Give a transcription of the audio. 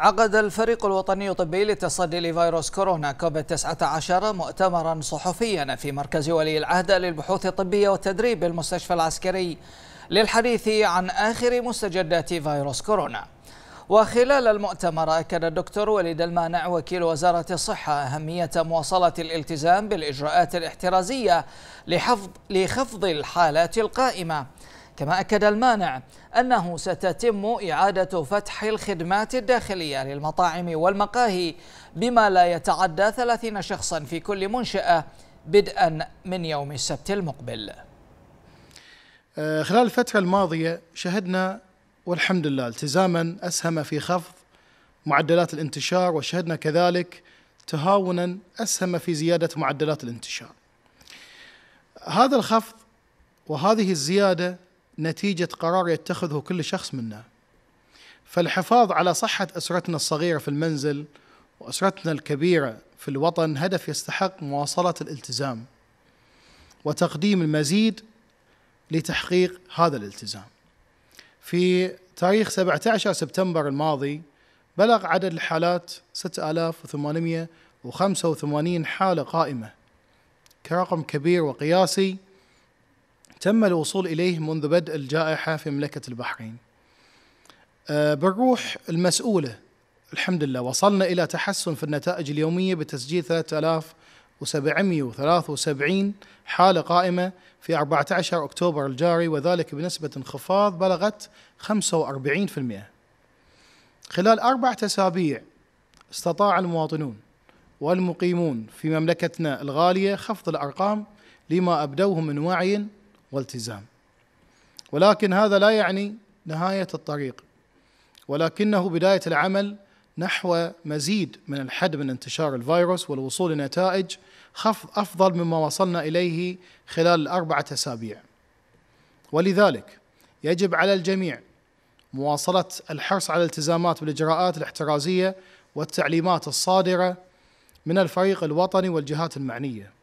عقد الفريق الوطني الطبي للتصدي لفيروس كورونا كوفيد 19 مؤتمرا صحفيا في مركز ولي العهد للبحوث الطبيه والتدريب بالمستشفى العسكري للحديث عن اخر مستجدات فيروس كورونا. وخلال المؤتمر أكد الدكتور وليد المانع وكيل وزارة الصحة أهمية مواصلة الالتزام بالإجراءات الاحترازية لحفظ لخفض الحالات القائمة كما أكد المانع أنه ستتم إعادة فتح الخدمات الداخلية للمطاعم والمقاهي بما لا يتعدى 30 شخصا في كل منشأة بدءا من يوم السبت المقبل آه، خلال الفترة الماضية شهدنا والحمد لله التزاما أسهم في خفض معدلات الانتشار وشهدنا كذلك تهاونا أسهم في زيادة معدلات الانتشار هذا الخفض وهذه الزيادة نتيجة قرار يتخذه كل شخص منا فالحفاظ على صحة أسرتنا الصغيرة في المنزل وأسرتنا الكبيرة في الوطن هدف يستحق مواصلة الالتزام وتقديم المزيد لتحقيق هذا الالتزام في تاريخ 17 سبتمبر الماضي بلغ عدد الحالات 6885 حالة قائمة كرقم كبير وقياسي تم الوصول إليه منذ بدء الجائحة في مملكة البحرين آه، بالروح المسؤولة الحمد لله وصلنا إلى تحسن في النتائج اليومية بتسجيل 3773 حالة قائمة في 14 أكتوبر الجاري وذلك بنسبة انخفاض بلغت 45% خلال أربعة أسابيع استطاع المواطنون والمقيمون في مملكتنا الغالية خفض الأرقام لما أبدوه من وعي والتزام ولكن هذا لا يعني نهايه الطريق ولكنه بدايه العمل نحو مزيد من الحد من انتشار الفيروس والوصول لنتائج خفض افضل مما وصلنا اليه خلال الاربعه اسابيع. ولذلك يجب على الجميع مواصله الحرص على الالتزامات بالاجراءات الاحترازيه والتعليمات الصادره من الفريق الوطني والجهات المعنيه